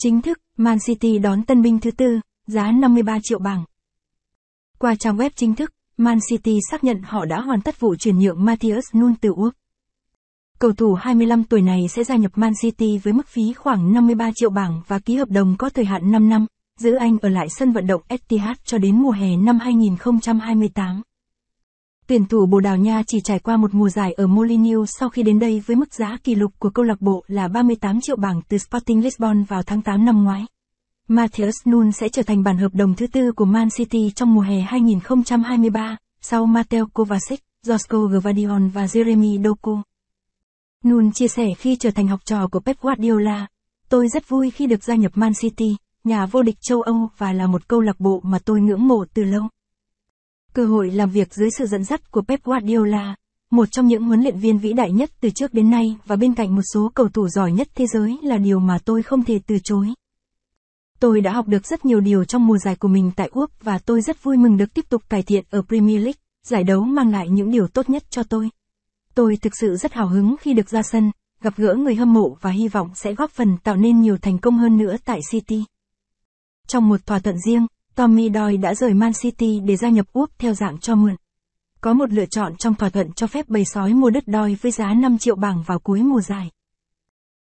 Chính thức, Man City đón tân binh thứ tư, giá 53 triệu bảng. Qua trang web chính thức, Man City xác nhận họ đã hoàn tất vụ chuyển nhượng Matthias Nun từ Úc. Cầu thủ 25 tuổi này sẽ gia nhập Man City với mức phí khoảng 53 triệu bảng và ký hợp đồng có thời hạn 5 năm, giữ anh ở lại sân vận động Etihad cho đến mùa hè năm 2028. Tuyển thủ Bồ Đào Nha chỉ trải qua một mùa giải ở Molineux sau khi đến đây với mức giá kỷ lục của câu lạc bộ là 38 triệu bảng từ Sporting Lisbon vào tháng 8 năm ngoái. Matheus Nun sẽ trở thành bản hợp đồng thứ tư của Man City trong mùa hè 2023, sau Mateo Kovacic, Josko Gvardiol và Jeremy Doku. Nun chia sẻ khi trở thành học trò của Pep Guardiola, Tôi rất vui khi được gia nhập Man City, nhà vô địch châu Âu và là một câu lạc bộ mà tôi ngưỡng mộ từ lâu. Cơ hội làm việc dưới sự dẫn dắt của Pep Guardiola, một trong những huấn luyện viên vĩ đại nhất từ trước đến nay và bên cạnh một số cầu thủ giỏi nhất thế giới là điều mà tôi không thể từ chối. Tôi đã học được rất nhiều điều trong mùa giải của mình tại Úc và tôi rất vui mừng được tiếp tục cải thiện ở Premier League, giải đấu mang lại những điều tốt nhất cho tôi. Tôi thực sự rất hào hứng khi được ra sân, gặp gỡ người hâm mộ và hy vọng sẽ góp phần tạo nên nhiều thành công hơn nữa tại City. Trong một thỏa thuận riêng, Tommy Doyle đã rời Man City để gia nhập UOP theo dạng cho mượn. Có một lựa chọn trong thỏa thuận cho phép bầy sói mua đất Doyle với giá 5 triệu bảng vào cuối mùa giải.